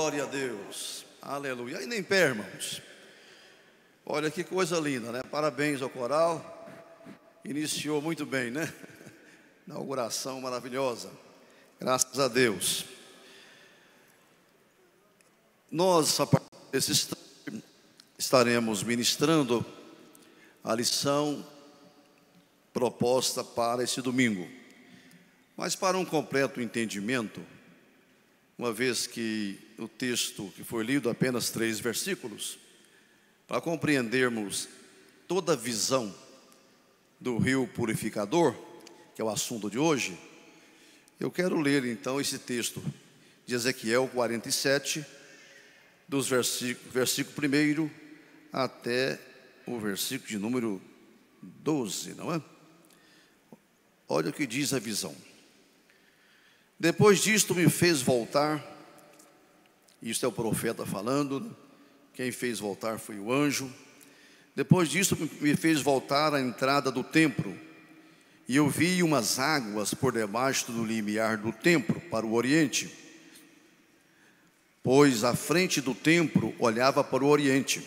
Glória a Deus. Aleluia. Ainda em pé, irmãos. Olha que coisa linda, né? Parabéns ao coral. Iniciou muito bem, né? Inauguração maravilhosa. Graças a Deus. Nós, a partir desse instante, estaremos ministrando a lição proposta para esse domingo. Mas para um completo entendimento, uma vez que o texto que foi lido, apenas três versículos, para compreendermos toda a visão do rio purificador, que é o assunto de hoje, eu quero ler então esse texto de Ezequiel 47, dos versículo, versículo 1 até o versículo de número 12, não é? Olha o que diz a visão. Depois disto me fez voltar, isto é o profeta falando, né? quem fez voltar foi o anjo. Depois disto me fez voltar à entrada do templo, e eu vi umas águas por debaixo do limiar do templo para o oriente, pois a frente do templo olhava para o oriente,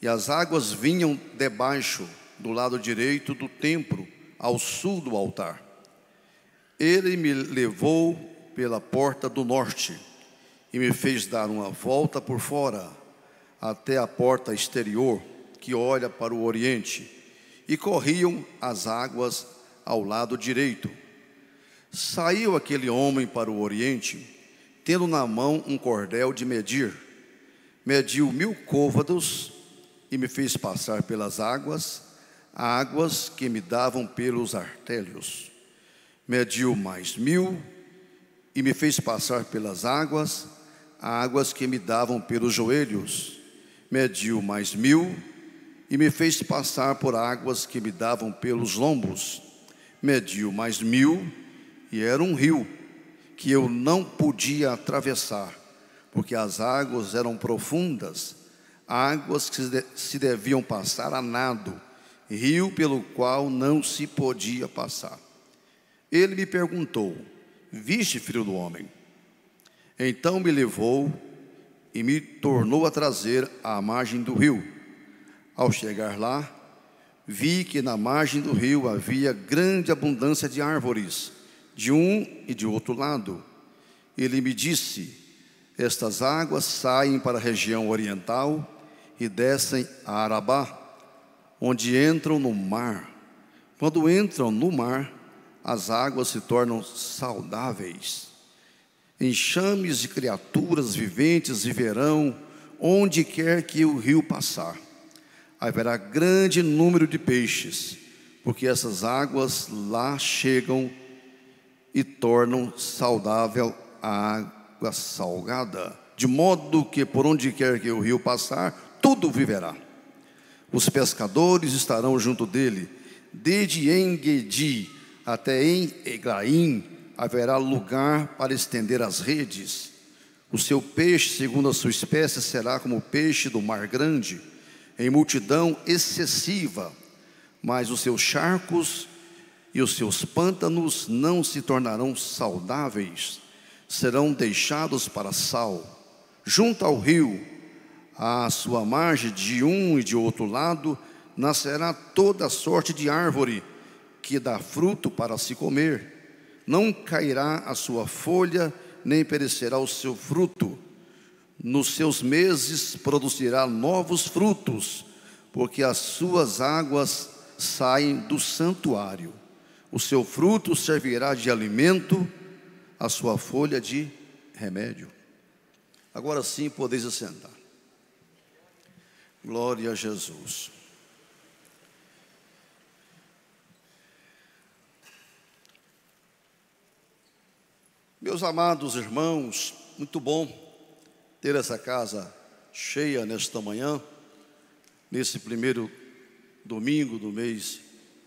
e as águas vinham debaixo do lado direito do templo, ao sul do altar. Ele me levou pela porta do norte e me fez dar uma volta por fora até a porta exterior que olha para o oriente, e corriam as águas ao lado direito. Saiu aquele homem para o oriente, tendo na mão um cordel de medir. Mediu mil côvados e me fez passar pelas águas, águas que me davam pelos artérios mediu mais mil e me fez passar pelas águas, águas que me davam pelos joelhos. Mediu mais mil e me fez passar por águas que me davam pelos lombos. Mediu mais mil e era um rio que eu não podia atravessar, porque as águas eram profundas, águas que se deviam passar a nado, rio pelo qual não se podia passar. Ele me perguntou: Viste, filho do homem? Então me levou e me tornou a trazer à margem do rio. Ao chegar lá, vi que na margem do rio havia grande abundância de árvores, de um e de outro lado. Ele me disse: Estas águas saem para a região oriental e descem a Arabá, onde entram no mar. Quando entram no mar, as águas se tornam saudáveis. Enxames de criaturas viventes viverão onde quer que o rio passar. Haverá grande número de peixes, porque essas águas lá chegam e tornam saudável a água salgada, de modo que por onde quer que o rio passar, tudo viverá. Os pescadores estarão junto dele, desde Enguedi até em Egaim haverá lugar para estender as redes. O seu peixe, segundo a sua espécie, será como o peixe do mar grande, em multidão excessiva, mas os seus charcos e os seus pântanos não se tornarão saudáveis, serão deixados para sal. Junto ao rio, à sua margem, de um e de outro lado, nascerá toda sorte de árvore que dá fruto para se comer, não cairá a sua folha, nem perecerá o seu fruto. Nos seus meses produzirá novos frutos, porque as suas águas saem do santuário. O seu fruto servirá de alimento, a sua folha de remédio. Agora sim podeis assentar. Glória a Jesus. Meus amados irmãos, muito bom ter essa casa cheia nesta manhã, nesse primeiro domingo do mês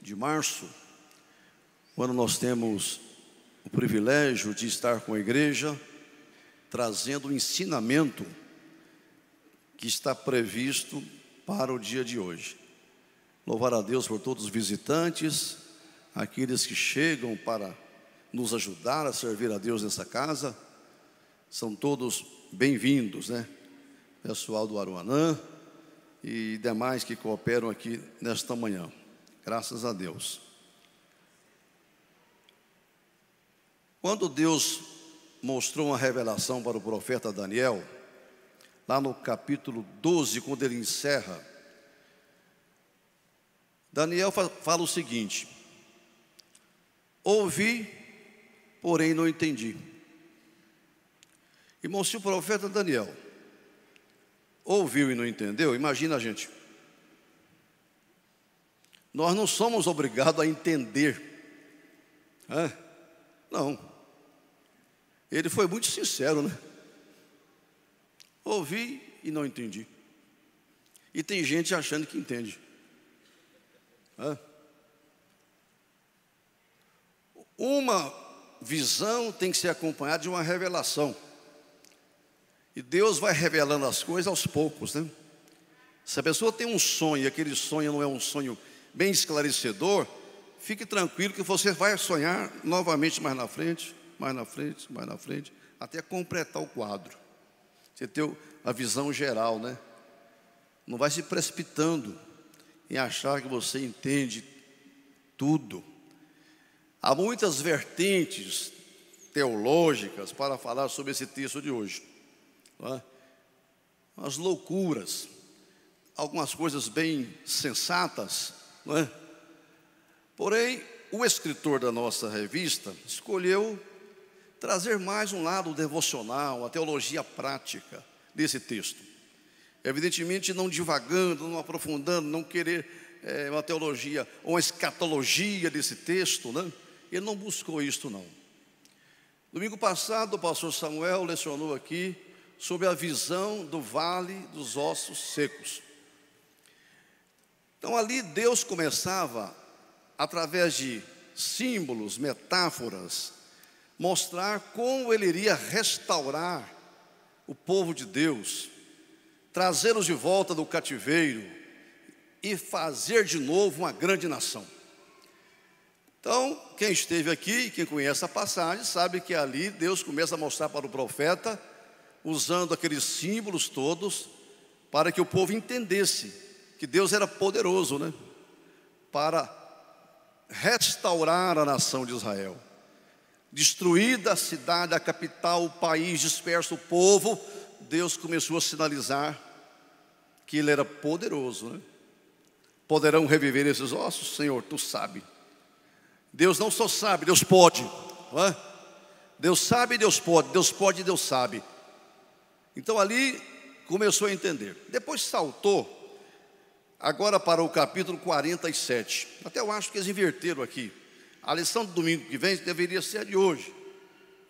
de março, quando nós temos o privilégio de estar com a igreja, trazendo o ensinamento que está previsto para o dia de hoje. Louvar a Deus por todos os visitantes, aqueles que chegam para nos ajudar a servir a Deus nessa casa, são todos bem-vindos, né? Pessoal do Aruanã e demais que cooperam aqui nesta manhã. Graças a Deus. Quando Deus mostrou uma revelação para o profeta Daniel, lá no capítulo 12, quando ele encerra, Daniel fala o seguinte: Ouvi porém não entendi. Irmão, se o profeta Daniel ouviu e não entendeu, imagina a gente. Nós não somos obrigados a entender. Não. Ele foi muito sincero, né? Ouvi e não entendi. E tem gente achando que entende. Uma visão tem que ser acompanhada de uma revelação. E Deus vai revelando as coisas aos poucos, né? Se a pessoa tem um sonho e aquele sonho não é um sonho bem esclarecedor, fique tranquilo que você vai sonhar novamente mais na frente, mais na frente, mais na frente, até completar o quadro. Você ter a visão geral, né? Não vai se precipitando em achar que você entende tudo. Há muitas vertentes teológicas para falar sobre esse texto de hoje. É? As loucuras, algumas coisas bem sensatas, não é? Porém, o escritor da nossa revista escolheu trazer mais um lado devocional, a teologia prática desse texto. Evidentemente, não divagando, não aprofundando, não querer é, uma teologia ou uma escatologia desse texto, é? Ele não buscou isto, não. Domingo passado, o pastor Samuel lecionou aqui sobre a visão do vale dos ossos secos. Então, ali Deus começava, através de símbolos, metáforas, mostrar como ele iria restaurar o povo de Deus, trazê-los de volta do cativeiro e fazer de novo uma grande nação. Então, quem esteve aqui, quem conhece a passagem, sabe que ali Deus começa a mostrar para o profeta, usando aqueles símbolos todos, para que o povo entendesse que Deus era poderoso, né? Para restaurar a nação de Israel. Destruída a cidade, a capital, o país, disperso o povo, Deus começou a sinalizar que Ele era poderoso, né? Poderão reviver esses ossos? Senhor, tu sabe. Deus não só sabe, Deus pode. É? Deus sabe, Deus pode. Deus pode, Deus sabe. Então ali começou a entender. Depois saltou agora para o capítulo 47. Até eu acho que eles inverteram aqui. A lição do domingo que vem deveria ser a de hoje.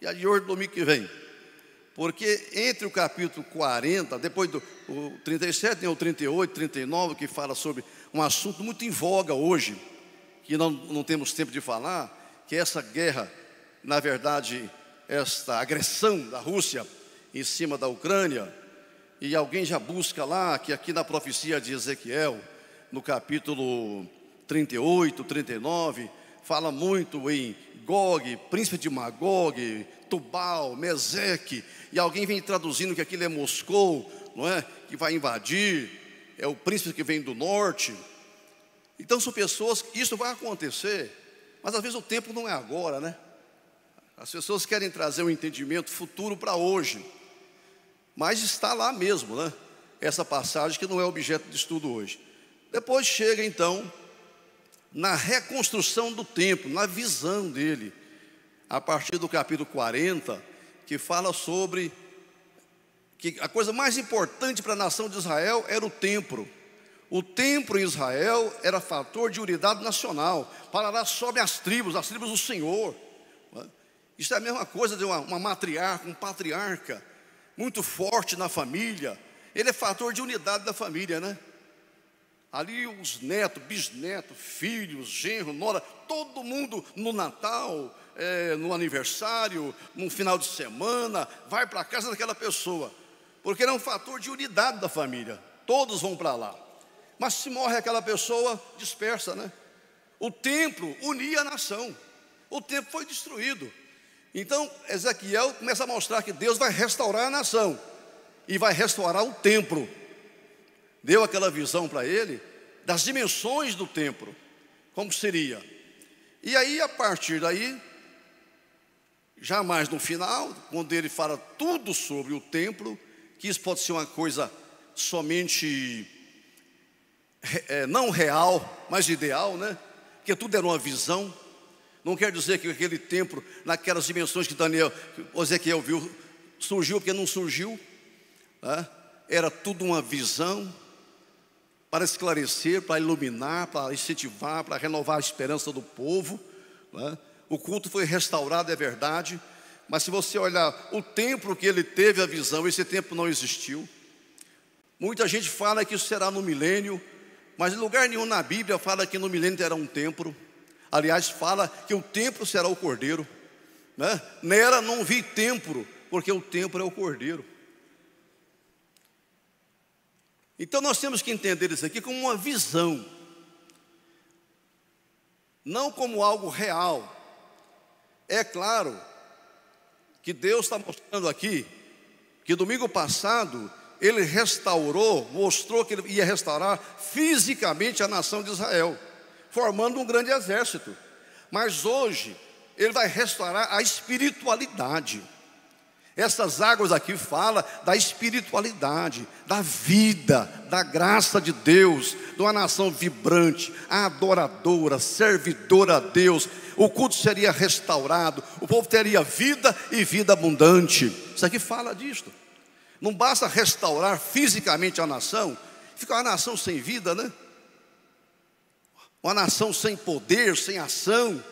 E a de hoje, domingo que vem. Porque entre o capítulo 40, depois do 37, tem o 38, 39, que fala sobre um assunto muito em voga hoje, que não, não temos tempo de falar, que essa guerra, na verdade, esta agressão da Rússia em cima da Ucrânia, e alguém já busca lá, que aqui na profecia de Ezequiel, no capítulo 38, 39, fala muito em Gog, príncipe de Magog, Tubal, Mesec, e alguém vem traduzindo que aquilo é Moscou, não é? Que vai invadir, é o príncipe que vem do norte, então são pessoas, isso vai acontecer, mas às vezes o tempo não é agora, né? As pessoas querem trazer um entendimento futuro para hoje, mas está lá mesmo, né? Essa passagem que não é objeto de estudo hoje. Depois chega então na reconstrução do tempo, na visão dele, a partir do capítulo 40, que fala sobre que a coisa mais importante para a nação de Israel era o templo o templo em Israel era fator de unidade nacional. lá sobre as tribos, as tribos do Senhor. Isso é a mesma coisa de uma, uma matriarca, um patriarca, muito forte na família. Ele é fator de unidade da família, né? Ali os netos, bisnetos, filhos, genro, nora, todo mundo no Natal, é, no aniversário, no final de semana, vai para a casa daquela pessoa. Porque ele é um fator de unidade da família. Todos vão para lá. Mas se morre aquela pessoa, dispersa, né? O templo unia a nação. O templo foi destruído. Então, Ezequiel começa a mostrar que Deus vai restaurar a nação e vai restaurar o templo. Deu aquela visão para ele das dimensões do templo, como seria. E aí, a partir daí, já mais no final, quando ele fala tudo sobre o templo, que isso pode ser uma coisa somente é, não real, mas ideal, né? Porque tudo era uma visão. Não quer dizer que aquele templo, naquelas dimensões que Daniel, que Ezequiel viu, surgiu porque não surgiu. Né? Era tudo uma visão para esclarecer, para iluminar, para incentivar, para renovar a esperança do povo. Né? O culto foi restaurado, é verdade. Mas se você olhar o templo que ele teve a visão, esse templo não existiu. Muita gente fala que isso será no milênio, mas em lugar nenhum na Bíblia fala que no milênio terá um templo. Aliás, fala que o templo será o cordeiro. Né? Nela não vi templo, porque o templo é o cordeiro. Então nós temos que entender isso aqui como uma visão, não como algo real. É claro que Deus está mostrando aqui que domingo passado ele restaurou, mostrou que ele ia restaurar fisicamente a nação de Israel, formando um grande exército. Mas hoje, ele vai restaurar a espiritualidade. Essas águas aqui fala da espiritualidade, da vida, da graça de Deus, de uma nação vibrante, adoradora, servidora a Deus. O culto seria restaurado, o povo teria vida e vida abundante. Isso aqui fala disto. Não basta restaurar fisicamente a nação, fica uma nação sem vida, né? Uma nação sem poder, sem ação,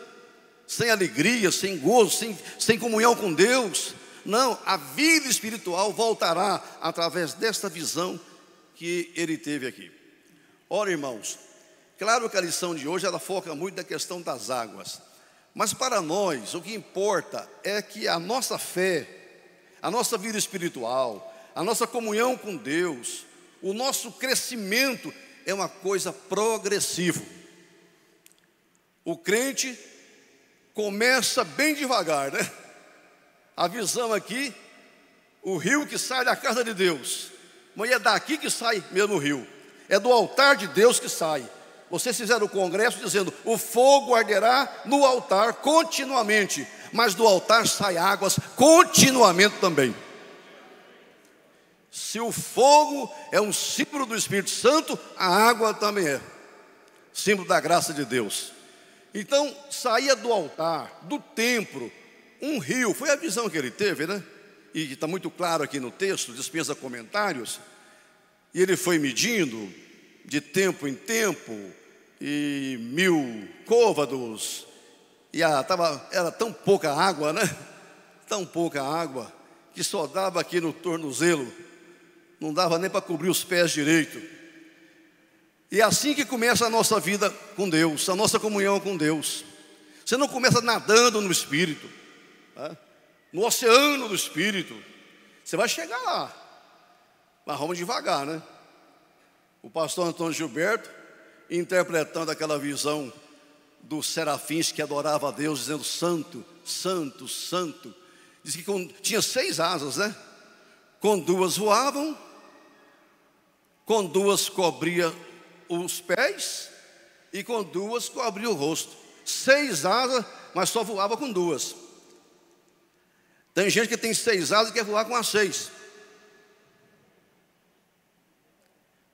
sem alegria, sem gozo, sem, sem comunhão com Deus. Não, a vida espiritual voltará através desta visão que ele teve aqui. Ora, irmãos, claro que a lição de hoje ela foca muito na questão das águas. Mas para nós, o que importa é que a nossa fé, a nossa vida espiritual, a nossa comunhão com Deus, o nosso crescimento é uma coisa progressiva. O crente começa bem devagar, né? A visão aqui, o rio que sai da casa de Deus, mas é daqui que sai mesmo o rio, é do altar de Deus que sai. Vocês fizeram o congresso dizendo: o fogo arderá no altar continuamente, mas do altar sai águas continuamente também. Se o fogo é um símbolo do Espírito Santo, a água também é símbolo da graça de Deus. Então, saía do altar, do templo, um rio, foi a visão que ele teve, né? E está muito claro aqui no texto, dispensa comentários. E ele foi medindo de tempo em tempo, e mil côvados, e a, tava, era tão pouca água, né? Tão pouca água, que só dava aqui no tornozelo não dava nem para cobrir os pés direito. E é assim que começa a nossa vida com Deus, a nossa comunhão com Deus. Você não começa nadando no Espírito, né? no oceano do Espírito. Você vai chegar lá, mas vamos devagar, né? O pastor Antônio Gilberto, interpretando aquela visão dos serafins que adorava a Deus, dizendo: Santo, Santo, Santo. Diz que com, tinha seis asas, né? Com duas voavam com duas cobria os pés e com duas cobria o rosto. Seis asas, mas só voava com duas. Tem gente que tem seis asas e quer voar com as seis.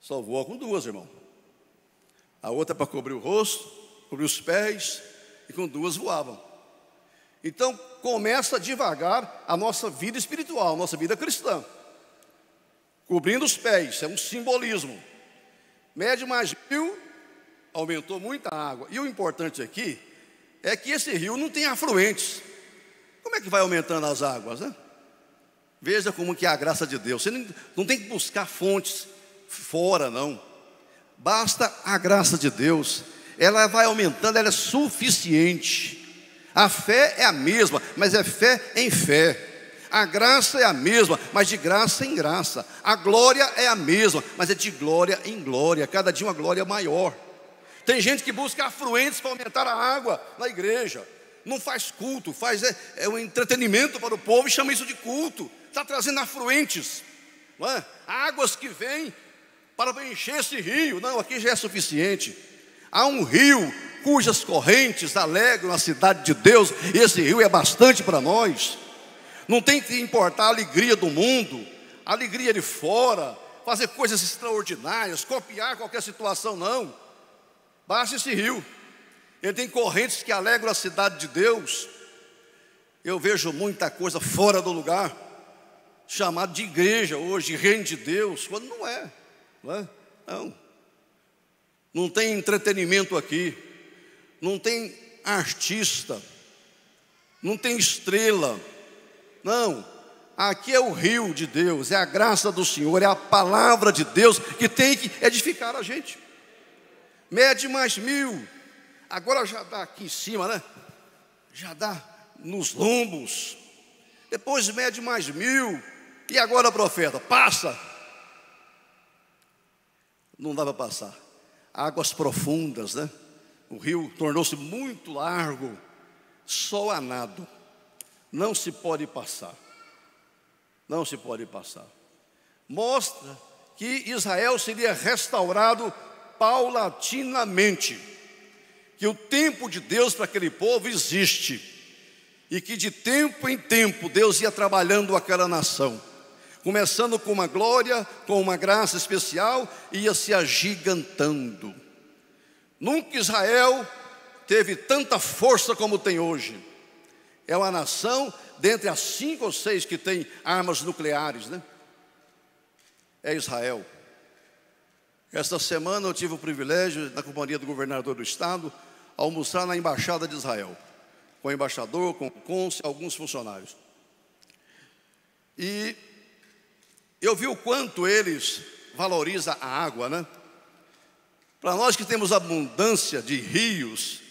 Só voa com duas, irmão. A outra é para cobrir o rosto, cobrir os pés, e com duas voavam. Então começa devagar a nossa vida espiritual, a nossa vida cristã cobrindo os pés, é um simbolismo. Mede mais mil, aumentou muita água. E o importante aqui é que esse rio não tem afluentes. Como é que vai aumentando as águas, né? Veja como que é a graça de Deus. Você não tem que buscar fontes fora, não. Basta a graça de Deus. Ela vai aumentando, ela é suficiente. A fé é a mesma, mas é fé em fé. A graça é a mesma, mas de graça em graça. A glória é a mesma, mas é de glória em glória. Cada dia uma glória maior. Tem gente que busca afluentes para aumentar a água na igreja. Não faz culto, faz é, é um entretenimento para o povo e chama isso de culto. Está trazendo afluentes, não é? águas que vêm para encher esse rio. Não, aqui já é suficiente. Há um rio cujas correntes alegram a cidade de Deus, e esse rio é bastante para nós não tem que importar a alegria do mundo, a alegria de fora, fazer coisas extraordinárias, copiar qualquer situação, não. Basta esse rio. Ele tem correntes que alegram a cidade de Deus. Eu vejo muita coisa fora do lugar, chamado de igreja hoje, reino de Deus, quando não é. Não, é? não. não tem entretenimento aqui, não tem artista, não tem estrela não, aqui é o rio de Deus, é a graça do Senhor, é a palavra de Deus que tem que edificar a gente. Mede mais mil, agora já dá aqui em cima, né? Já dá nos lombos, depois mede mais mil, e agora, profeta, passa. Não dá para passar. Águas profundas, né? O rio tornou-se muito largo, só a nado. Não se pode passar. Não se pode passar. Mostra que Israel seria restaurado paulatinamente, que o tempo de Deus para aquele povo existe e que de tempo em tempo Deus ia trabalhando aquela nação, começando com uma glória, com uma graça especial, ia se agigantando. Nunca Israel teve tanta força como tem hoje. É uma nação dentre as cinco ou seis que tem armas nucleares, né? É Israel. Esta semana eu tive o privilégio, na companhia do governador do estado, almoçar na embaixada de Israel, com o embaixador, com o alguns funcionários. E eu vi o quanto eles valorizam a água, né? Para nós que temos abundância de rios,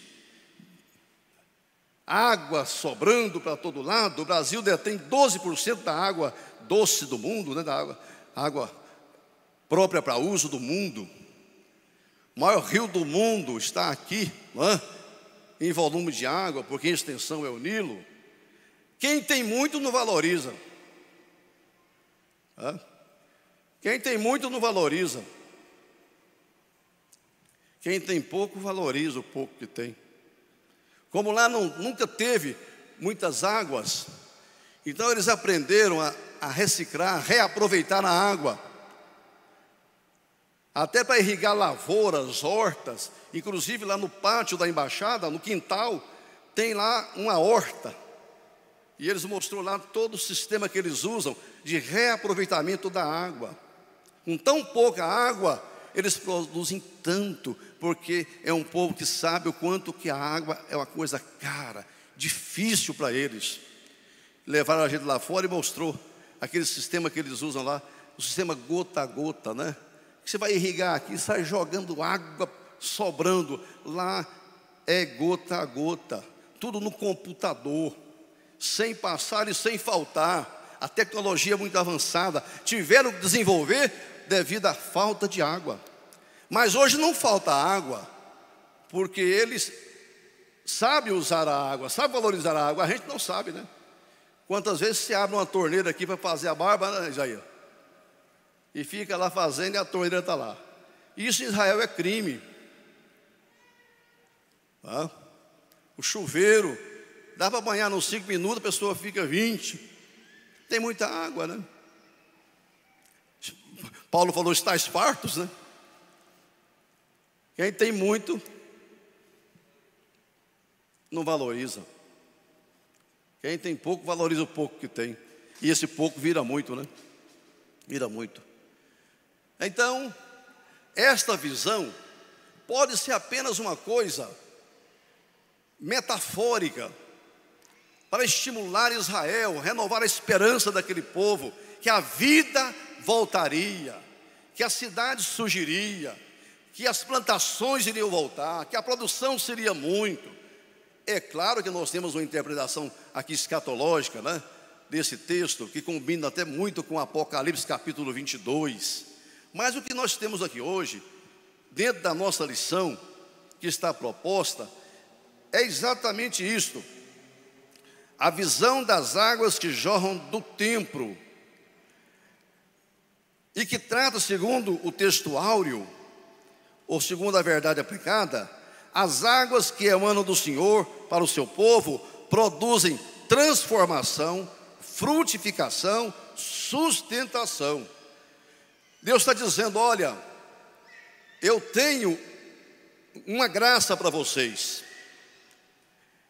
água sobrando para todo lado. O Brasil detém 12% da água doce do mundo, né, da água, água própria para uso do mundo. O maior rio do mundo está aqui, é? em volume de água, porque em extensão é o Nilo. Quem tem muito não valoriza. É? Quem tem muito não valoriza. Quem tem pouco valoriza o pouco que tem. Como lá não, nunca teve muitas águas, então eles aprenderam a, a reciclar, a reaproveitar a água, até para irrigar lavouras, hortas, inclusive lá no pátio da embaixada, no quintal, tem lá uma horta. E eles mostrou lá todo o sistema que eles usam de reaproveitamento da água. Com tão pouca água, eles produzem tanto, porque é um povo que sabe o quanto que a água é uma coisa cara, difícil para eles. Levaram a gente lá fora e mostrou aquele sistema que eles usam lá, o sistema gota a gota, né? você vai irrigar aqui, sai jogando água sobrando. Lá é gota a gota, tudo no computador, sem passar e sem faltar. A tecnologia é muito avançada, tiveram que desenvolver devido à falta de água. Mas hoje não falta água, porque eles sabem usar a água, sabem valorizar a água, a gente não sabe, né? Quantas vezes se abre uma torneira aqui para fazer a barba, né, Isaías? E fica lá fazendo e a torneira está lá. Isso em Israel é crime. O chuveiro, dá para banhar nos cinco minutos, a pessoa fica 20. Tem muita água, né? Paulo falou, estáis fartos, né? Quem tem muito não valoriza. Quem tem pouco valoriza o pouco que tem. E esse pouco vira muito, né? Vira muito. Então, esta visão pode ser apenas uma coisa metafórica para estimular Israel, renovar a esperança daquele povo, que a vida voltaria, que a cidade surgiria, que as plantações iriam voltar, que a produção seria muito. É claro que nós temos uma interpretação aqui escatológica, né? Desse texto, que combina até muito com Apocalipse capítulo 22. Mas o que nós temos aqui hoje, dentro da nossa lição que está proposta, é exatamente isto. A visão das águas que jorram do templo. E que trata, segundo o texto áureo, ou segundo a verdade aplicada, as águas que emanam do Senhor para o seu povo produzem transformação, frutificação, sustentação. Deus está dizendo: olha, eu tenho uma graça para vocês,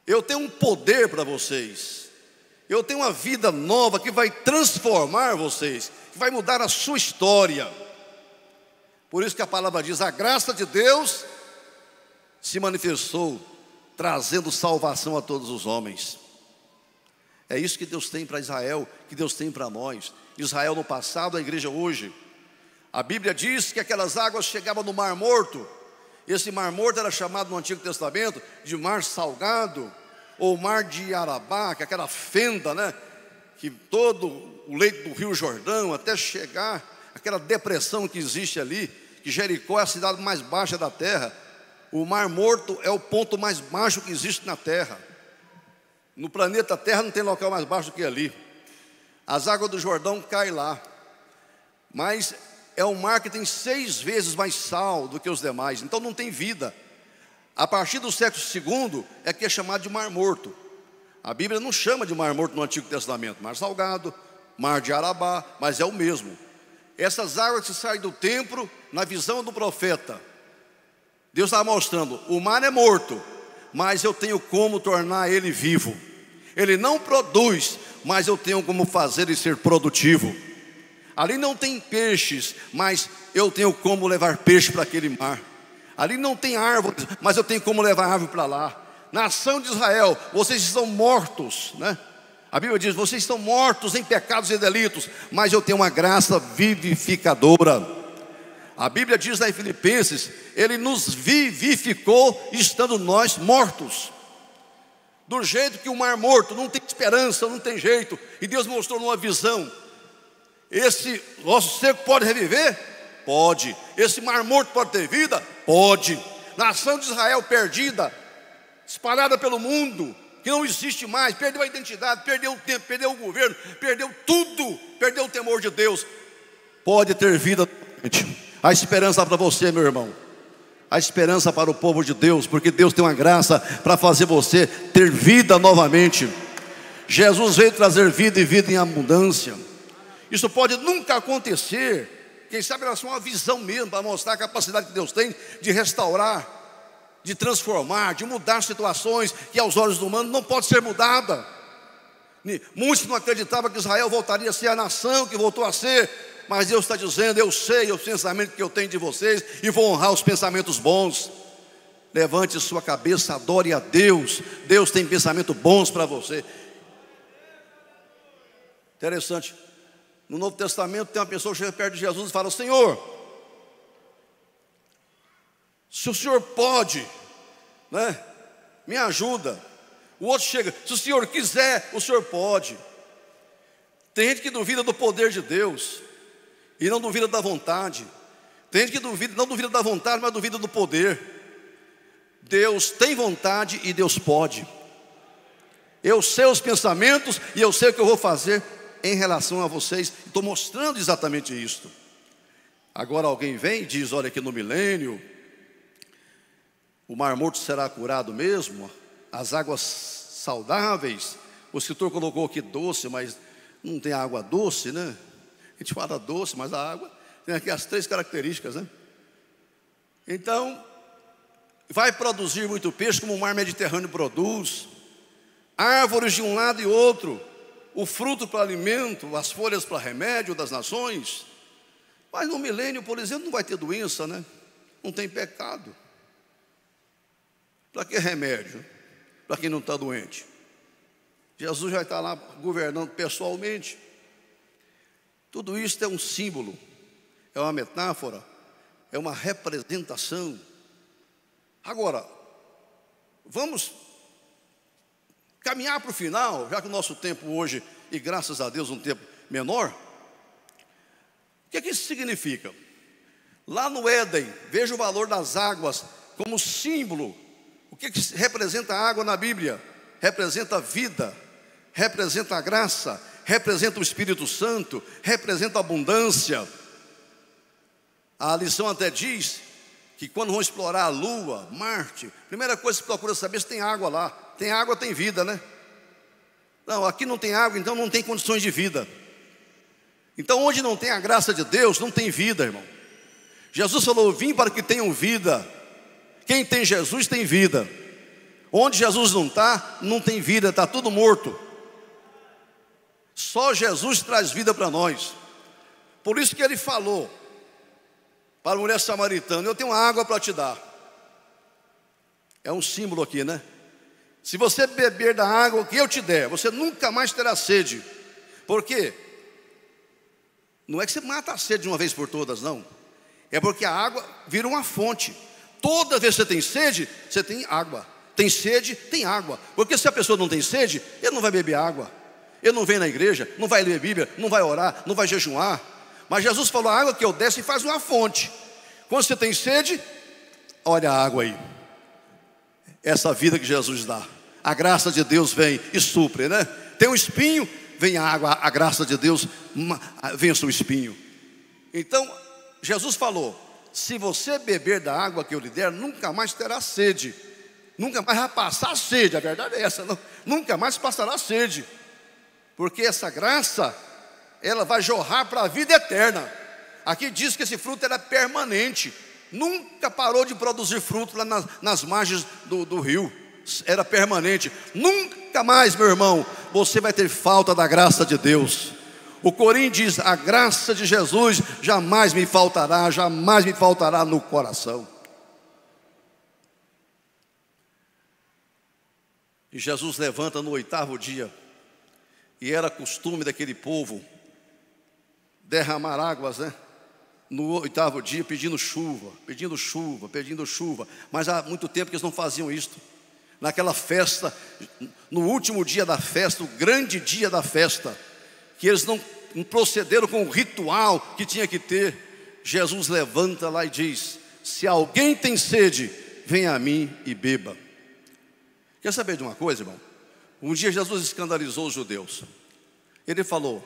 eu tenho um poder para vocês, eu tenho uma vida nova que vai transformar vocês, que vai mudar a sua história. Por isso que a palavra diz: a graça de Deus se manifestou, trazendo salvação a todos os homens. É isso que Deus tem para Israel, que Deus tem para nós. Israel no passado, a igreja hoje. A Bíblia diz que aquelas águas chegavam no Mar Morto. Esse Mar Morto era chamado no Antigo Testamento de Mar Salgado, ou Mar de Arabá, que é aquela fenda, né? Que todo o leito do Rio Jordão, até chegar, aquela depressão que existe ali, que Jericó é a cidade mais baixa da terra, o Mar Morto é o ponto mais baixo que existe na terra. No planeta Terra não tem local mais baixo do que ali. As águas do Jordão caem lá. Mas é um mar que tem seis vezes mais sal do que os demais, então não tem vida. A partir do século II é que é chamado de Mar Morto. A Bíblia não chama de Mar Morto no Antigo Testamento, Mar Salgado, Mar de Arabá, mas é o mesmo essas águas que saem do templo, na visão do profeta, Deus está mostrando: o mar é morto, mas eu tenho como tornar ele vivo. Ele não produz, mas eu tenho como fazer ele ser produtivo. Ali não tem peixes, mas eu tenho como levar peixe para aquele mar. Ali não tem árvores, mas eu tenho como levar árvore para lá. Nação de Israel, vocês estão mortos, né? A Bíblia diz: vocês estão mortos em pecados e delitos, mas eu tenho uma graça vivificadora. A Bíblia diz lá em Filipenses: Ele nos vivificou estando nós mortos. Do jeito que o mar morto não tem esperança, não tem jeito, e Deus mostrou numa visão: esse nosso seco pode reviver? Pode. Esse mar morto pode ter vida? Pode. Nação de Israel perdida, espalhada pelo mundo, que não existe mais, perdeu a identidade, perdeu o tempo, perdeu o governo, perdeu tudo, perdeu o temor de Deus, pode ter vida. A esperança para você, meu irmão. A esperança para o povo de Deus, porque Deus tem uma graça para fazer você ter vida novamente. Jesus veio trazer vida e vida em abundância. Isso pode nunca acontecer. Quem sabe era só uma visão mesmo para mostrar a capacidade que Deus tem de restaurar de transformar, de mudar situações que aos olhos do humano não pode ser mudada. Muitos não acreditavam que Israel voltaria a ser a nação que voltou a ser, mas Deus está dizendo: Eu sei o pensamento que eu tenho de vocês e vou honrar os pensamentos bons. Levante sua cabeça, adore a Deus. Deus tem pensamentos bons para você. Interessante. No Novo Testamento tem uma pessoa que chega perto de Jesus e fala: Senhor, se o senhor pode, né? Me ajuda. O outro chega, se o senhor quiser, o senhor pode. Tem gente que duvida do poder de Deus e não duvida da vontade. Tem gente que duvida, não duvida da vontade, mas duvida do poder. Deus tem vontade e Deus pode. Eu sei os pensamentos e eu sei o que eu vou fazer em relação a vocês. Estou mostrando exatamente isto. Agora alguém vem e diz: olha, que no milênio o mar morto será curado mesmo? As águas saudáveis? O escritor colocou aqui doce, mas não tem água doce, né? A gente fala doce, mas a água tem aqui as três características, né? Então, vai produzir muito peixe, como o mar Mediterrâneo produz, árvores de um lado e outro, o fruto para alimento, as folhas para remédio das nações. Mas no milênio, por exemplo, não vai ter doença, né? Não tem pecado. Para que remédio? Para quem não está doente. Jesus vai estar tá lá governando pessoalmente. Tudo isso é um símbolo, é uma metáfora, é uma representação. Agora, vamos caminhar para o final, já que o nosso tempo hoje, e graças a Deus, um tempo menor. O que, é que isso significa? Lá no Éden, veja o valor das águas como símbolo o que, é que representa a água na Bíblia? Representa a vida, representa a graça, representa o Espírito Santo, representa a abundância. A lição até diz que quando vão explorar a Lua, Marte, primeira coisa que procura saber é se tem água lá. Tem água, tem vida, né? Não, aqui não tem água, então não tem condições de vida. Então, onde não tem a graça de Deus, não tem vida, irmão. Jesus falou: Vim para que tenham vida quem tem Jesus tem vida. Onde Jesus não está, não tem vida, está tudo morto. Só Jesus traz vida para nós. Por isso que ele falou para a mulher samaritana: Eu tenho água para te dar. É um símbolo aqui, né? Se você beber da água que eu te der, você nunca mais terá sede. Por quê? Não é que você mata a sede de uma vez por todas, não. É porque a água vira uma fonte. Toda vez que você tem sede, você tem água. Tem sede, tem água. Porque se a pessoa não tem sede, ele não vai beber água. Ele não vem na igreja, não vai ler a Bíblia, não vai orar, não vai jejuar. Mas Jesus falou: a água que eu desço e faz uma fonte. Quando você tem sede, olha a água aí. Essa vida que Jesus dá. A graça de Deus vem e supre, né? Tem um espinho, vem a água, a graça de Deus vença o espinho. Então, Jesus falou: se você beber da água que eu lhe der, nunca mais terá sede. Nunca mais vai passar sede, a verdade é essa, não, nunca mais passará sede. Porque essa graça, ela vai jorrar para a vida eterna. Aqui diz que esse fruto era permanente, nunca parou de produzir fruto lá nas, nas margens do, do rio, era permanente. Nunca mais, meu irmão, você vai ter falta da graça de Deus. O Corim diz: a graça de Jesus jamais me faltará, jamais me faltará no coração. E Jesus levanta no oitavo dia, e era costume daquele povo derramar águas, né? No oitavo dia, pedindo chuva, pedindo chuva, pedindo chuva. Mas há muito tempo que eles não faziam isto. Naquela festa, no último dia da festa, o grande dia da festa, que eles não procederam com o ritual que tinha que ter. Jesus levanta lá e diz: Se alguém tem sede, venha a mim e beba. Quer saber de uma coisa, irmão? Um dia Jesus escandalizou os judeus. Ele falou: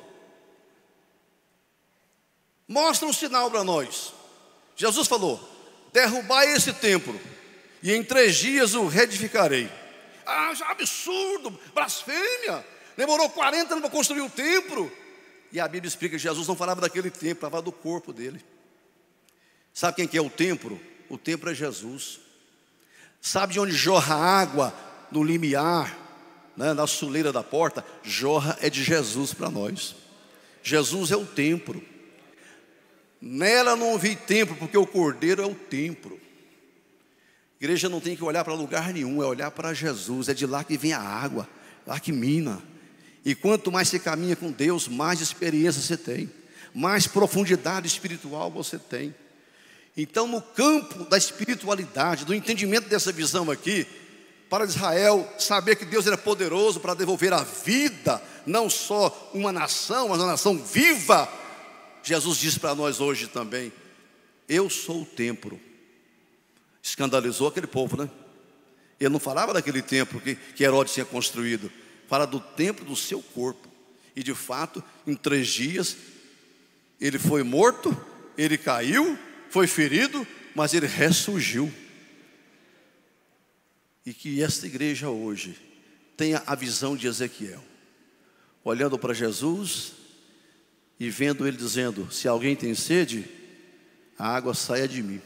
Mostra um sinal para nós. Jesus falou: Derrubai esse templo, e em três dias o reedificarei. Ah, é absurdo, blasfêmia demorou 40 anos para construir o templo. E a Bíblia explica que Jesus não falava daquele templo, falava do corpo dele. Sabe quem que é o templo? O templo é Jesus. Sabe de onde jorra água no limiar, né, na soleira da porta? Jorra é de Jesus para nós. Jesus é o templo. Nela não vi templo, porque o cordeiro é o templo. Igreja não tem que olhar para lugar nenhum, é olhar para Jesus, é de lá que vem a água, lá que mina, e quanto mais você caminha com Deus, mais experiência você tem, mais profundidade espiritual você tem. Então, no campo da espiritualidade, do entendimento dessa visão aqui, para Israel saber que Deus era poderoso para devolver a vida, não só uma nação, mas uma nação viva, Jesus diz para nós hoje também: Eu sou o templo. Escandalizou aquele povo, né? Ele não falava daquele templo que Herodes tinha construído fala do tempo do seu corpo. E de fato, em três dias, ele foi morto, ele caiu, foi ferido, mas ele ressurgiu. E que esta igreja hoje tenha a visão de Ezequiel, olhando para Jesus e vendo ele dizendo: Se alguém tem sede, a água saia de mim,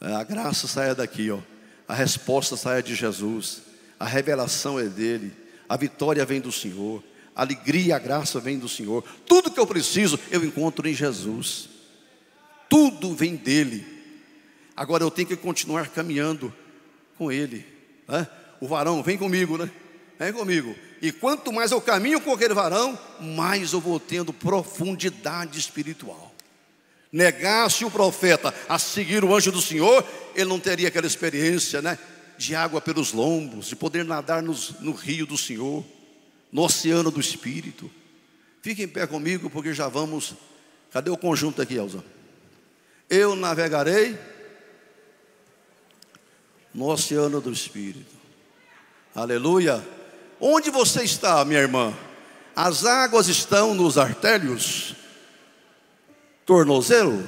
é, a graça saia daqui, ó. a resposta saia de Jesus, a revelação é dele, a vitória vem do Senhor, a alegria e a graça vem do Senhor. Tudo que eu preciso eu encontro em Jesus. Tudo vem dele. Agora eu tenho que continuar caminhando com ele. Né? O varão, vem comigo, né? Vem comigo. E quanto mais eu caminho com aquele varão, mais eu vou tendo profundidade espiritual. Negasse o profeta a seguir o anjo do Senhor, ele não teria aquela experiência, né? de água pelos lombos, de poder nadar nos, no rio do Senhor, no oceano do Espírito. Fique em pé comigo, porque já vamos. Cadê o conjunto aqui, Elza? Eu navegarei no oceano do Espírito. Aleluia. Onde você está, minha irmã? As águas estão nos artérios, tornozelo,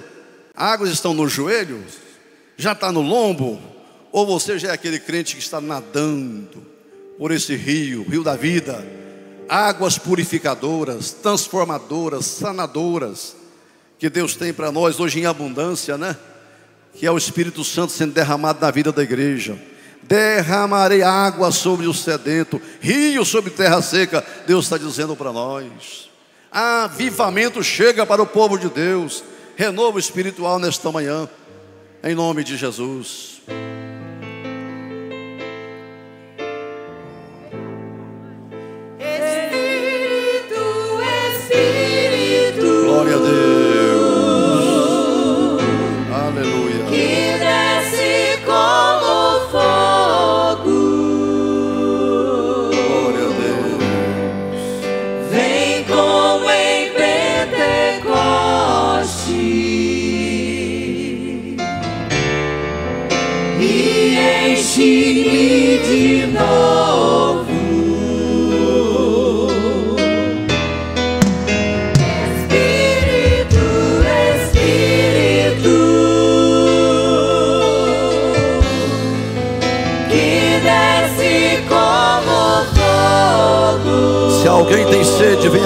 águas estão nos joelhos, já está no lombo, ou você já é aquele crente que está nadando por esse rio, rio da vida, águas purificadoras, transformadoras, sanadoras, que Deus tem para nós hoje em abundância, né? Que é o Espírito Santo sendo derramado na vida da igreja. Derramarei água sobre o sedento, rio sobre terra seca, Deus está dizendo para nós. Avivamento chega para o povo de Deus, renovo espiritual nesta manhã, em nome de Jesus.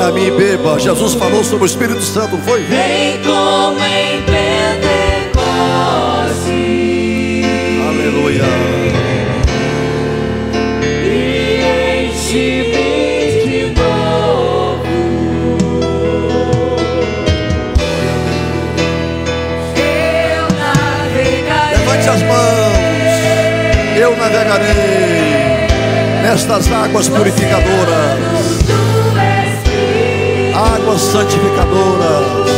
a beba. Jesus falou sobre o Espírito Santo, foi? Vem como em Pentecostes. Aleluia. E enche-me de novo. Eu navegarei. Levante as mãos. Eu navegarei nestas águas purificadoras santificadora.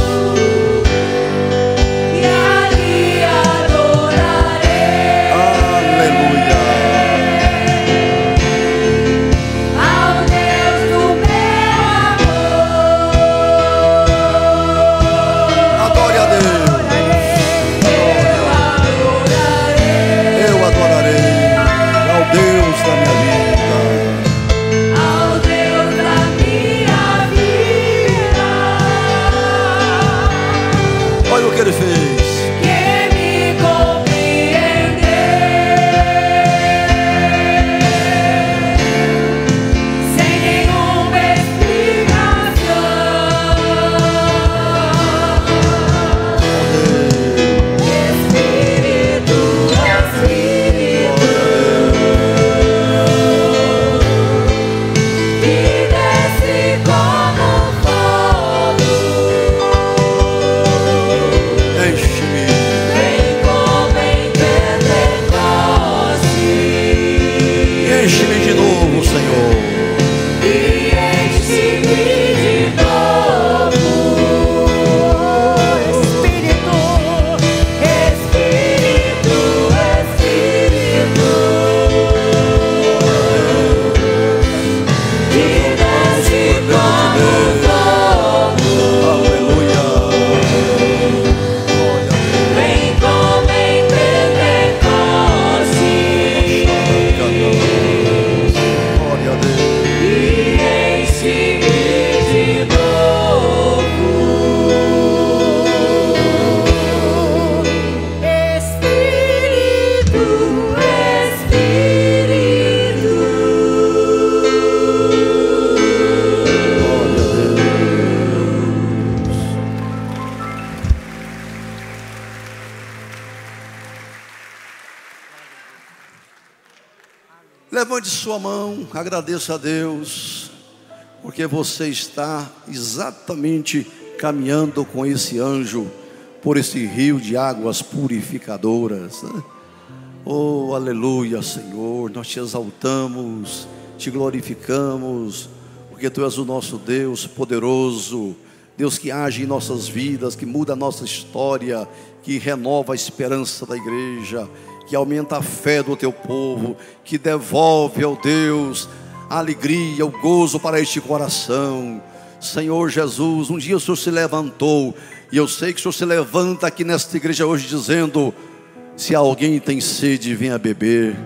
Agradeço a Deus, porque você está exatamente caminhando com esse anjo por esse rio de águas purificadoras. Oh, aleluia, Senhor, nós te exaltamos, te glorificamos, porque tu és o nosso Deus poderoso, Deus que age em nossas vidas, que muda a nossa história, que renova a esperança da igreja, que aumenta a fé do teu povo, que devolve ao Deus a alegria, o gozo para este coração. Senhor Jesus, um dia o Senhor se levantou, e eu sei que o Senhor se levanta aqui nesta igreja hoje dizendo: se alguém tem sede, venha beber,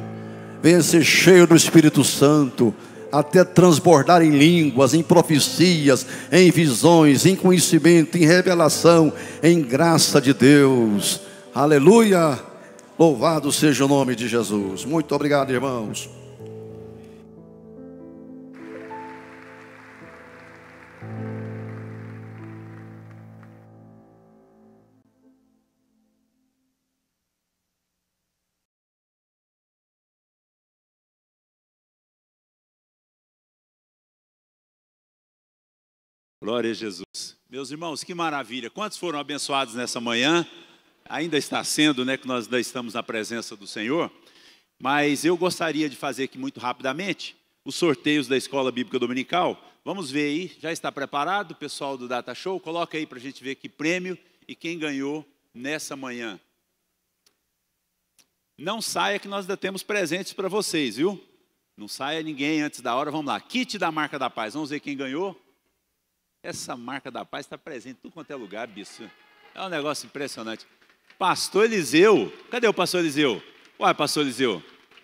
venha ser cheio do Espírito Santo, até transbordar em línguas, em profecias, em visões, em conhecimento, em revelação, em graça de Deus. Aleluia! Louvado seja o nome de Jesus. Muito obrigado, irmãos. Glória a Jesus. Meus irmãos, que maravilha. Quantos foram abençoados nessa manhã? Ainda está sendo, né, que nós ainda estamos na presença do Senhor. Mas eu gostaria de fazer aqui muito rapidamente os sorteios da Escola Bíblica Dominical. Vamos ver aí, já está preparado o pessoal do Data Show? Coloca aí para a gente ver que prêmio e quem ganhou nessa manhã. Não saia que nós ainda temos presentes para vocês, viu? Não saia ninguém antes da hora. Vamos lá, kit da marca da paz. Vamos ver quem ganhou. Essa marca da paz está presente em tudo quanto é lugar, bicho. É um negócio impressionante. Pastor Eliseu, cadê o pastor Eliseu? Uai, pastor Eliseu,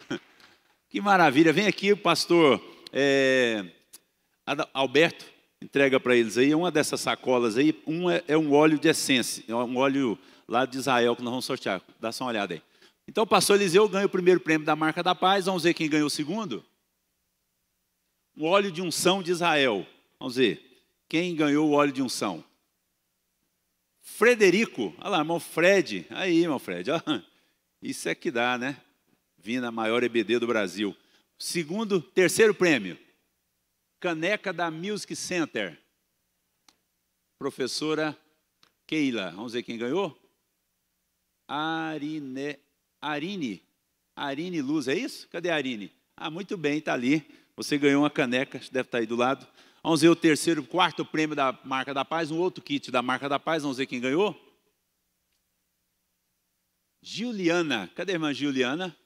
que maravilha, vem aqui o pastor é, Alberto, entrega para eles aí uma dessas sacolas aí, um é, é, um óleo de essência, é um óleo lá de Israel que nós vamos sortear, dá só uma olhada aí. Então pastor Eliseu ganha o primeiro prêmio da marca da paz, vamos ver quem ganhou o segundo? O óleo de unção de Israel, vamos ver. Quem ganhou o óleo de unção? Frederico. Olha lá, irmão Fred. Aí, irmão Fred. Isso é que dá, né? Vina, maior EBD do Brasil. Segundo, terceiro prêmio. Caneca da Music Center. Professora Keila. Vamos ver quem ganhou? Arine. Arine. Arine Luz, é isso? Cadê a Arine? Ah, muito bem, está ali. Você ganhou uma caneca, deve estar tá aí do lado. Vamos ver o terceiro, quarto prêmio da Marca da Paz, um outro kit da Marca da Paz, vamos ver quem ganhou. Juliana, cadê a irmã Juliana?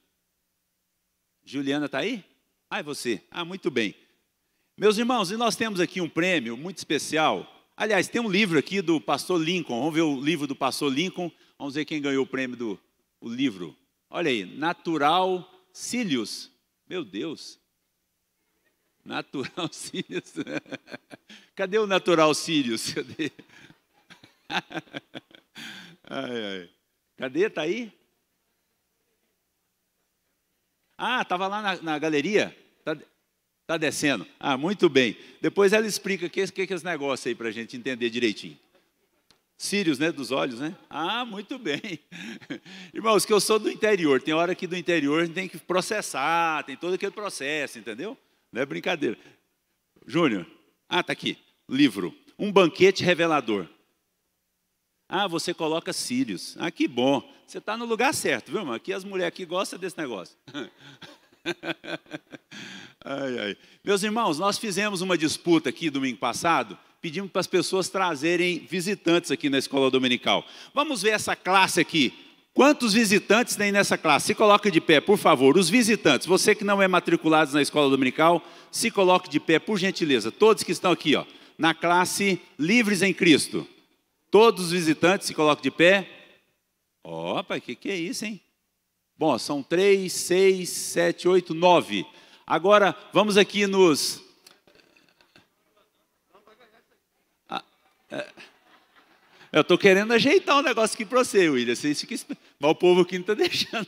Juliana está aí? Ah, é você. Ah, muito bem. Meus irmãos, e nós temos aqui um prêmio muito especial. Aliás, tem um livro aqui do pastor Lincoln. Vamos ver o livro do pastor Lincoln. Vamos ver quem ganhou o prêmio do o livro. Olha aí, Natural Cílios. Meu Deus. Natural Sirius. Cadê o Natural Sirius? Cadê? Ai, ai. Cadê? tá aí? Ah, estava lá na, na galeria. Está tá descendo. Ah, muito bem. Depois ela explica o que, que, que é esse negócio aí para a gente entender direitinho. Sírios, né? Dos olhos, né? Ah, muito bem. Irmãos, que eu sou do interior. Tem hora que do interior tem que processar, tem todo aquele processo, entendeu? Não é brincadeira. Júnior, ah, tá aqui. Livro. Um banquete revelador. Ah, você coloca cílios. Ah, que bom. Você está no lugar certo, viu, mano? Aqui as mulheres aqui gostam desse negócio. ai, ai. Meus irmãos, nós fizemos uma disputa aqui domingo passado, pedimos para as pessoas trazerem visitantes aqui na escola dominical. Vamos ver essa classe aqui. Quantos visitantes tem nessa classe? Se coloque de pé, por favor. Os visitantes, você que não é matriculado na escola dominical, se coloque de pé, por gentileza. Todos que estão aqui, ó, na classe Livres em Cristo. Todos os visitantes se coloque de pé. Opa, o que, que é isso, hein? Bom, são três, seis, sete, oito, nove. Agora, vamos aqui nos. Ah, é... Eu estou querendo ajeitar um negócio aqui para você, William. Você fica Mas o povo aqui não está deixando.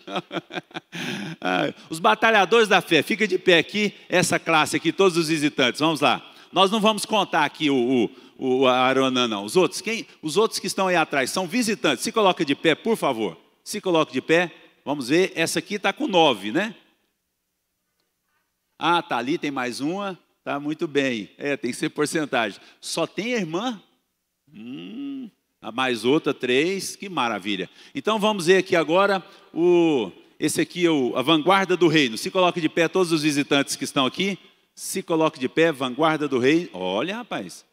Os batalhadores da fé, fica de pé aqui, essa classe aqui, todos os visitantes. Vamos lá. Nós não vamos contar aqui o, o, o não. Os outros, quem, os outros que estão aí atrás são visitantes. Se coloca de pé, por favor. Se coloca de pé. Vamos ver. Essa aqui está com nove, né? Ah, tá ali, tem mais uma. Tá muito bem. É, tem que ser porcentagem. Só tem a irmã? Hum. Ah, mais outra, três, que maravilha. Então vamos ver aqui agora o esse aqui é o, a vanguarda do reino. Se coloque de pé todos os visitantes que estão aqui. Se coloque de pé, vanguarda do reino. Olha, rapaz,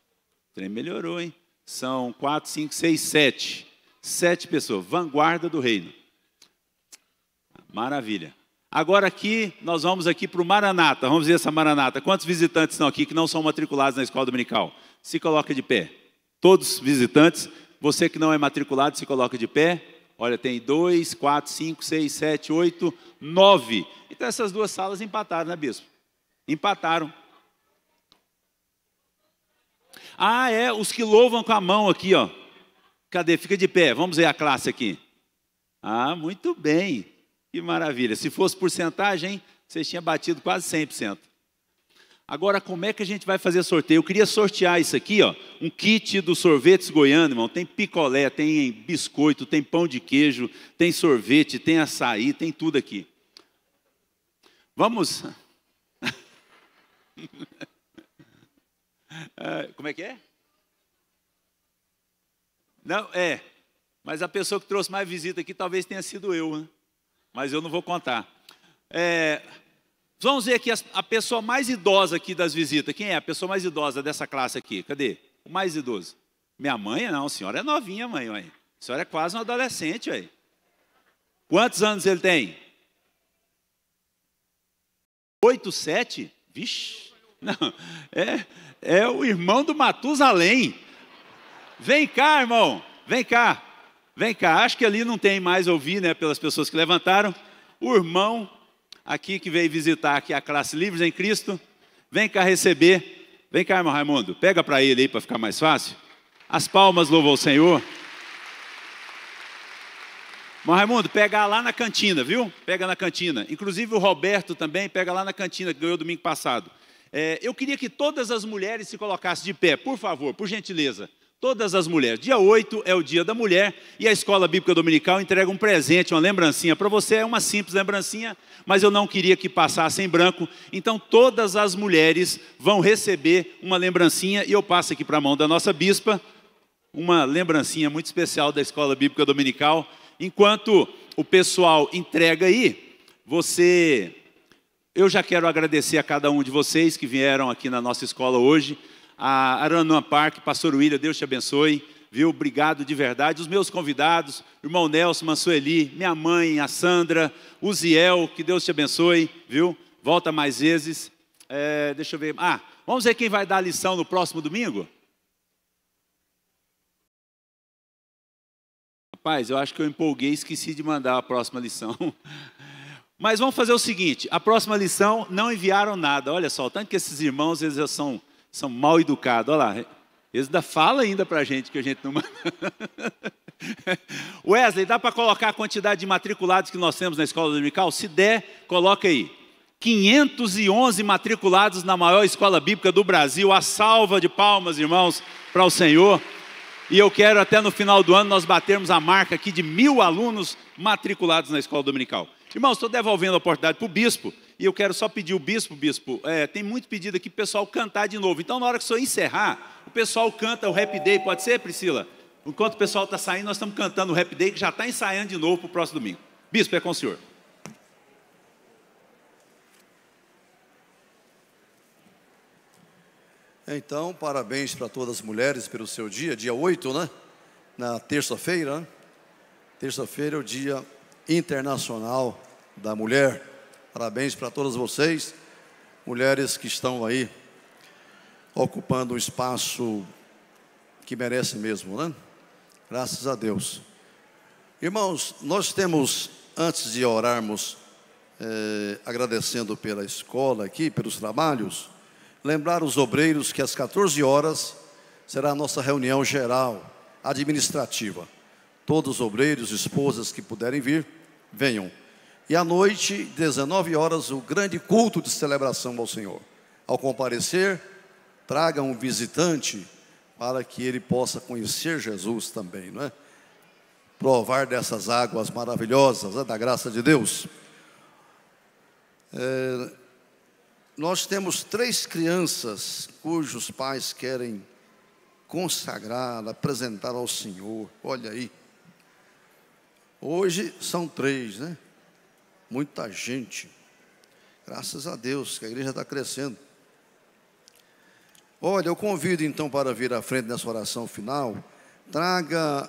o trem melhorou, hein? São quatro, cinco, seis, sete. Sete pessoas, vanguarda do reino. Maravilha. Agora aqui, nós vamos aqui para o Maranata. Vamos ver essa Maranata. Quantos visitantes estão aqui que não são matriculados na escola dominical? Se coloque de pé. Todos visitantes você que não é matriculado, se coloca de pé. Olha, tem dois, quatro, cinco, seis, sete, oito, nove. Então essas duas salas empataram, né, bispo? Empataram. Ah, é, os que louvam com a mão aqui, ó. Cadê? Fica de pé, vamos ver a classe aqui. Ah, muito bem. Que maravilha. Se fosse porcentagem, vocês tinham batido quase 100%. Agora, como é que a gente vai fazer sorteio? Eu queria sortear isso aqui, ó, um kit do Sorvetes Goiano, irmão. Tem picolé, tem biscoito, tem pão de queijo, tem sorvete, tem açaí, tem tudo aqui. Vamos. Ah, como é que é? Não, é. Mas a pessoa que trouxe mais visita aqui talvez tenha sido eu, né? mas eu não vou contar. É, Vamos ver aqui a pessoa mais idosa aqui das visitas. Quem é a pessoa mais idosa dessa classe aqui? Cadê? O mais idoso. Minha mãe? Não, a senhora é novinha, mãe. mãe. A senhora é quase uma adolescente. Ué. Quantos anos ele tem? Oito, sete? Vixe. Não, é, é o irmão do Matusalém. Vem cá, irmão. Vem cá. Vem cá. Acho que ali não tem mais ouvir, né? Pelas pessoas que levantaram. O irmão aqui que veio visitar aqui a classe Livres em Cristo, vem cá receber. Vem cá, irmão Raimundo, pega para ele aí para ficar mais fácil. As palmas louvam o Senhor. Irmão Raimundo, pega lá na cantina, viu? Pega na cantina. Inclusive o Roberto também pega lá na cantina, que ganhou domingo passado. É, eu queria que todas as mulheres se colocassem de pé, por favor, por gentileza. Todas as mulheres. Dia 8 é o dia da mulher e a escola bíblica dominical entrega um presente, uma lembrancinha para você. É uma simples lembrancinha, mas eu não queria que passasse em branco. Então, todas as mulheres vão receber uma lembrancinha e eu passo aqui para a mão da nossa bispa uma lembrancinha muito especial da escola bíblica dominical. Enquanto o pessoal entrega aí, você. Eu já quero agradecer a cada um de vocês que vieram aqui na nossa escola hoje a Aranuã Park, pastor William, Deus te abençoe. Viu? Obrigado de verdade. Os meus convidados, irmão Nelson Mansueli, minha mãe, a Sandra, o Ziel, que Deus te abençoe, viu? Volta mais vezes. É, deixa eu ver. Ah, vamos ver quem vai dar a lição no próximo domingo? Rapaz, eu acho que eu empolguei e esqueci de mandar a próxima lição. Mas vamos fazer o seguinte: a próxima lição não enviaram nada. Olha só, tanto que esses irmãos, eles são são mal educados. Olha lá, eles ainda falam ainda para a gente que a gente não manda. Wesley, dá para colocar a quantidade de matriculados que nós temos na escola dominical? Se der, coloca aí. 511 matriculados na maior escola bíblica do Brasil. A salva de palmas, irmãos, para o Senhor. E eu quero até no final do ano nós batermos a marca aqui de mil alunos matriculados na escola dominical. Irmãos, estou devolvendo a oportunidade para o bispo e eu quero só pedir o bispo, bispo, é, tem muito pedido aqui para o pessoal cantar de novo. Então, na hora que o senhor encerrar, o pessoal canta o Rap Day, pode ser, Priscila? Enquanto o pessoal está saindo, nós estamos cantando o Rap Day, que já está ensaiando de novo para o próximo domingo. Bispo, é com o senhor. Então, parabéns para todas as mulheres pelo seu dia, dia 8, né? Na terça-feira, né? Terça-feira é o Dia Internacional da Mulher. Parabéns para todas vocês, mulheres que estão aí ocupando um espaço que merece mesmo, né? Graças a Deus. Irmãos, nós temos, antes de orarmos, eh, agradecendo pela escola aqui, pelos trabalhos, lembrar os obreiros que às 14 horas será a nossa reunião geral, administrativa. Todos os obreiros, esposas que puderem vir, venham. E à noite, 19 horas, o grande culto de celebração ao Senhor. Ao comparecer, traga um visitante para que ele possa conhecer Jesus também, não é? Provar dessas águas maravilhosas, é? da graça de Deus. É, nós temos três crianças cujos pais querem consagrar, apresentar ao Senhor. Olha aí. Hoje são três, né? muita gente. Graças a Deus que a igreja está crescendo. Olha, eu convido então para vir à frente nessa oração final. Traga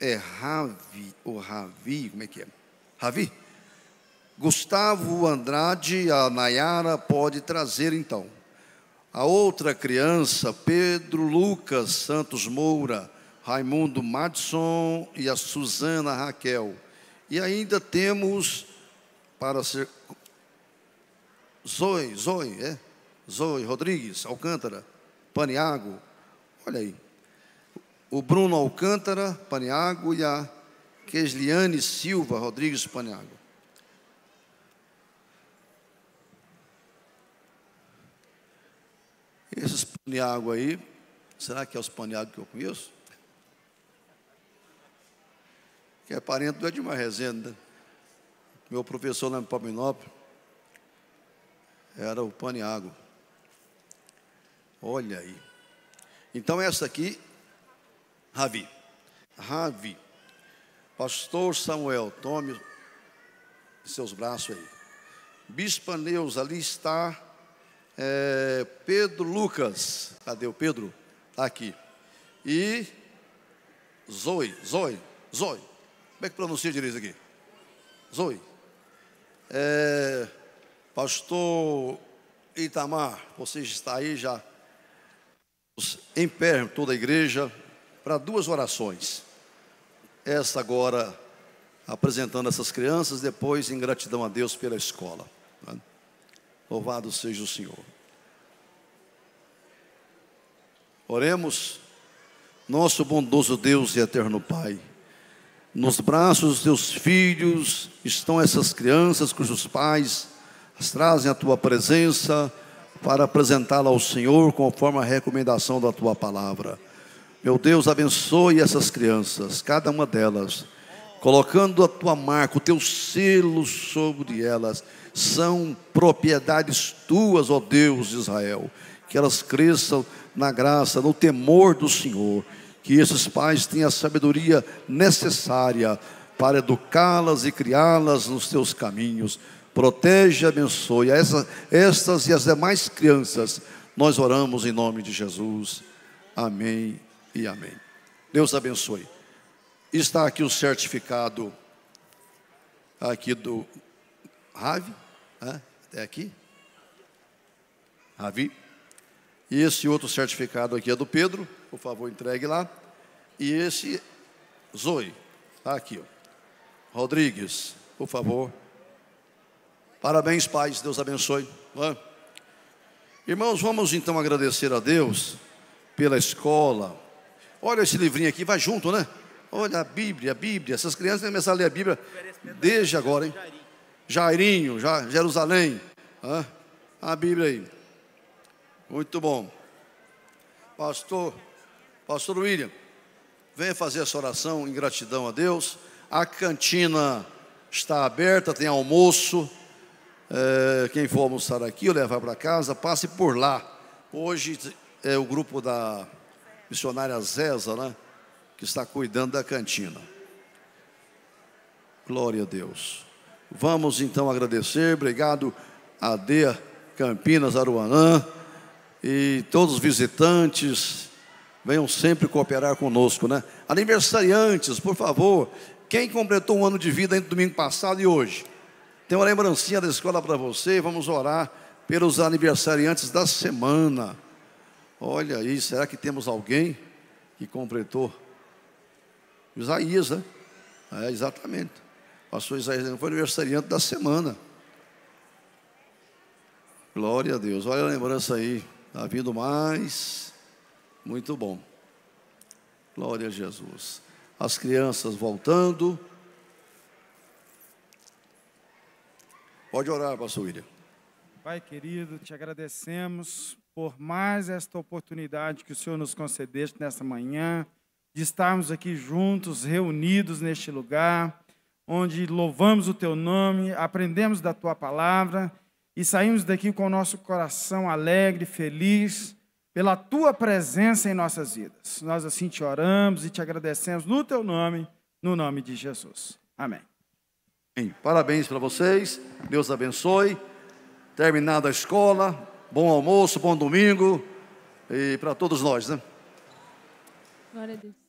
é Ravi, o Ravi, como é que é? Ravi? Gustavo Andrade, a Nayara pode trazer então. A outra criança, Pedro Lucas Santos Moura, Raimundo Madison e a Suzana Raquel. E ainda temos para ser Zoe, Zoe, é? Zoe Rodrigues, Alcântara, Paniago. Olha aí. O Bruno Alcântara, Paniago e a Kesliane Silva Rodrigues Paniago. Esses Paniago aí, será que é os Paniago que eu conheço? que é parente do Edmar Rezende, né? meu professor lá em Palminópolis, era o Paniago. Olha aí. Então essa aqui, Ravi. Ravi. Pastor Samuel, tome seus braços aí. Bispa ali está é, Pedro Lucas. Cadê o Pedro? Está aqui. E Zoe, Zoe, Zoe. Como é que pronuncia direito aqui? Zoe. É, pastor Itamar, você está aí já em pé, toda a igreja, para duas orações. Esta agora apresentando essas crianças, depois em gratidão a Deus pela escola. Né? Louvado seja o Senhor. Oremos, nosso bondoso Deus e eterno Pai. Nos braços dos teus filhos estão essas crianças cujos pais as trazem à tua presença para apresentá-la ao Senhor conforme a recomendação da tua palavra. Meu Deus, abençoe essas crianças, cada uma delas, colocando a tua marca, o teu selo sobre elas. São propriedades tuas, ó Deus de Israel, que elas cresçam na graça, no temor do Senhor que esses pais tenham a sabedoria necessária para educá-las e criá-las nos teus caminhos. Protege e abençoe essa, estas e as demais crianças. Nós oramos em nome de Jesus. Amém e amém. Deus abençoe. Está aqui o certificado aqui do Ravi, né? é aqui? Ravi, e esse outro certificado aqui é do Pedro, por favor, entregue lá. E esse, Zoe, tá aqui. Ó. Rodrigues, por favor. Parabéns, pais, Deus abençoe. Irmãos, vamos então agradecer a Deus pela escola. Olha esse livrinho aqui, vai junto, né? Olha a Bíblia, a Bíblia. Essas crianças têm começar a ler a Bíblia desde agora, hein? Jairinho, Jerusalém. a Bíblia aí. Muito bom. Pastor, Pastor William, venha fazer essa oração em gratidão a Deus. A cantina está aberta, tem almoço. É, quem for almoçar aqui ou levar para casa, passe por lá. Hoje é o grupo da missionária Zesa, né? Que está cuidando da cantina. Glória a Deus. Vamos então agradecer. Obrigado, a Adea Campinas, Aruanã e todos os visitantes venham sempre cooperar conosco, né? Aniversariantes, por favor, quem completou um ano de vida entre domingo passado e hoje? Tem uma lembrancinha da escola para você, vamos orar pelos aniversariantes da semana. Olha aí, será que temos alguém que completou? Isaías, né? É, exatamente. Pastor Isaías foi aniversariante da semana. Glória a Deus, olha a lembrança aí. Está vindo mais. Muito bom. Glória a Jesus. As crianças voltando. Pode orar, pastor William. Pai querido, te agradecemos por mais esta oportunidade que o Senhor nos concedeste nesta manhã, de estarmos aqui juntos, reunidos neste lugar, onde louvamos o teu nome, aprendemos da tua palavra e saímos daqui com o nosso coração alegre, feliz, pela tua presença em nossas vidas. Nós assim te oramos e te agradecemos no teu nome, no nome de Jesus. Amém. Bem, parabéns para vocês, Deus abençoe. Terminada a escola, bom almoço, bom domingo e para todos nós, né? Glória a Deus.